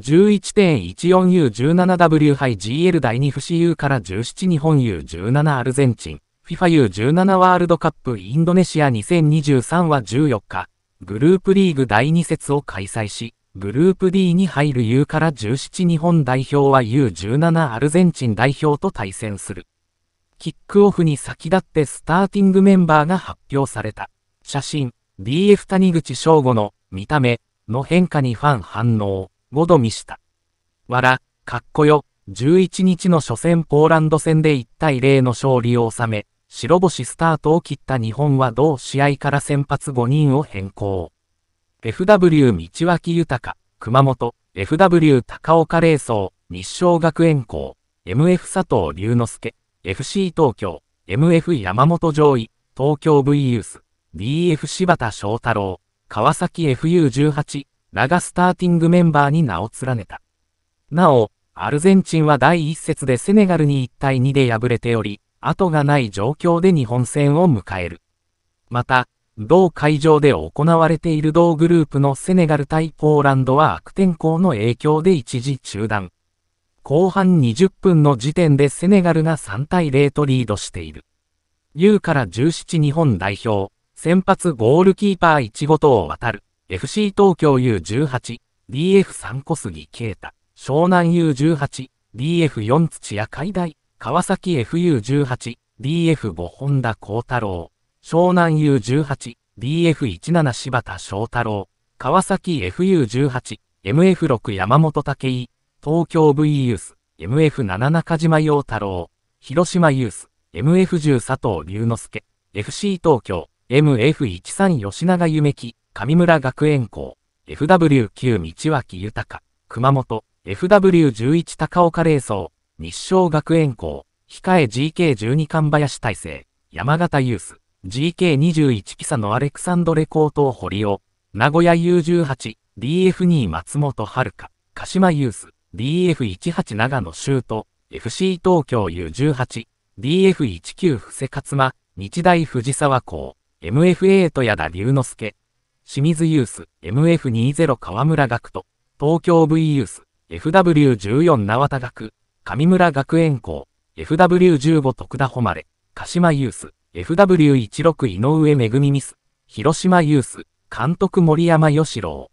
11.14U17W 杯 GL 第2不死 U から17日本 U17 アルゼンチン、FIFAU17 ワールドカップインドネシア2023は14日、グループリーグ第2節を開催し、グループ D に入る U から17日本代表は U17 アルゼンチン代表と対戦する。キックオフに先立ってスターティングメンバーが発表された。写真、DF 谷口翔吾の見た目の変化にファン反応。五度見した。わら、かっこよ、11日の初戦ポーランド戦で1対0の勝利を収め、白星スタートを切った日本は同試合から先発5人を変更。FW 道脇豊、熊本、FW 高岡霊荘、日照学園校、MF 佐藤龍之介、FC 東京、MF 山本上位、東京 V ユース、BF 柴田翔太郎、川崎 FU18、ラがスターティングメンバーに名を連ねた。なお、アルゼンチンは第1節でセネガルに1対2で敗れており、後がない状況で日本戦を迎える。また、同会場で行われている同グループのセネガル対ポーランドは悪天候の影響で一時中断。後半20分の時点でセネガルが3対0とリードしている。U から17日本代表、先発ゴールキーパー1ごとを渡る。FC 東京 U18、DF3 小杉啓太、湘南 U18、DF4 土屋海大、川崎 FU18、DF5 本田幸太郎、湘南 U18、DF17 柴田翔太郎、川崎 FU18、MF6 山本武井、東京 V ユース、MF7 中島陽太郎、広島ユース、MF10 佐藤龍之介、FC 東京、MF13 吉永夢樹、上村学園校、FW9 道脇豊、熊本、FW11 高岡霊荘、日照学園校、控え GK12 神林大成、山形ユース、GK21 キサのアレクサンドレコート堀尾、名古屋 U18、DF2 松本遥、鹿島ユース、DF18 長野修都、FC 東京 U18、DF19 布施勝間、日大藤沢校。MFA8 矢田龍之介、清水ユース、MF20 河村学徒、東京 V ユース、FW14 縄田学、上村学園校、FW15 徳田誉れ、鹿島ユース、FW16 井上恵ミス、広島ユース、監督森山義郎、